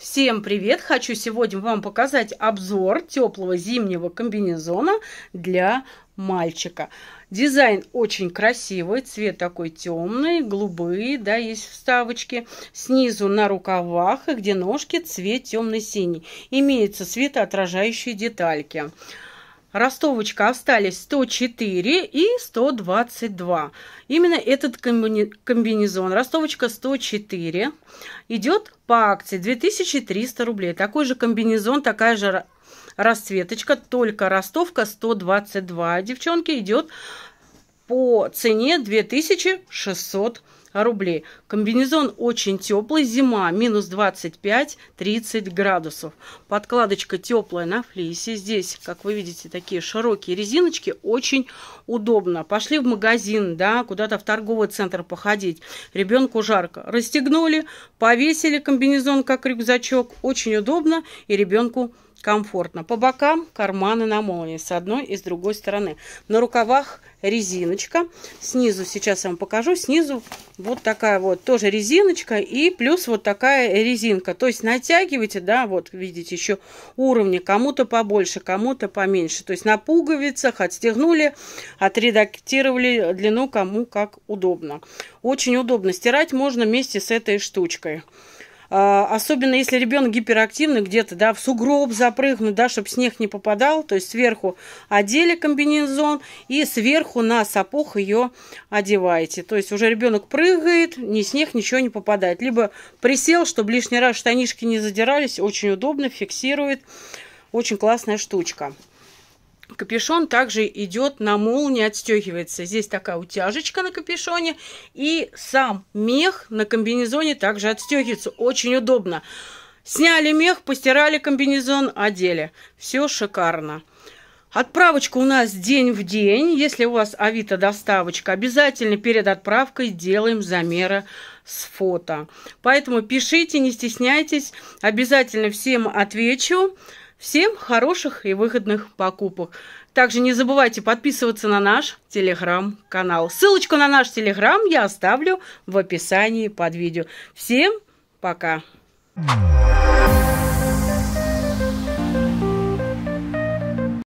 Всем привет! Хочу сегодня вам показать обзор теплого зимнего комбинезона для мальчика. Дизайн очень красивый, цвет такой темный, голубые, да, есть вставочки. Снизу на рукавах и где ножки цвет темно-синий. Имеются светоотражающие детальки. Ростовочка остались 104 и 122. Именно этот комбинезон, ростовочка 104, идет по акции 2300 рублей. Такой же комбинезон, такая же расцветочка, только ростовка 122. Девчонки, идет по цене 2600 рублей. Комбинезон очень теплый, зима, минус 25-30 градусов. Подкладочка теплая на флисе. Здесь, как вы видите, такие широкие резиночки, очень удобно. Пошли в магазин, да, куда-то в торговый центр походить. Ребенку жарко. Расстегнули, повесили комбинезон как рюкзачок. Очень удобно и ребенку комфортно. По бокам карманы на молнии с одной и с другой стороны. На рукавах резиночка. Снизу сейчас я вам покажу. Снизу вот такая вот тоже резиночка и плюс вот такая резинка. То есть натягивайте, да, вот видите еще уровни. Кому-то побольше, кому-то поменьше. То есть на пуговицах отстегнули, отредактировали длину кому как удобно. Очень удобно. Стирать можно вместе с этой штучкой. А, особенно если ребенок гиперактивный где-то, да, в сугроб запрыгнуть, да, чтобы снег не попадал, то есть сверху одели комбинезон и сверху на сапог ее одеваете. То есть уже ребенок прыгает, ни снег, ничего не попадает. Либо присел, чтобы лишний раз штанишки не задирались, очень удобно, фиксирует. Очень классная штучка. Капюшон также идет на молнии, отстегивается. Здесь такая утяжечка на капюшоне. И сам мех на комбинезоне также отстегивается. Очень удобно. Сняли мех, постирали комбинезон, одели. Все шикарно. Отправочка у нас день в день. Если у вас авито доставочка, обязательно перед отправкой делаем замеры с фото. Поэтому пишите, не стесняйтесь. Обязательно всем отвечу. Всем хороших и выгодных покупок. Также не забывайте подписываться на наш телеграм-канал. Ссылочку на наш телеграм я оставлю в описании под видео. Всем пока! Thank you.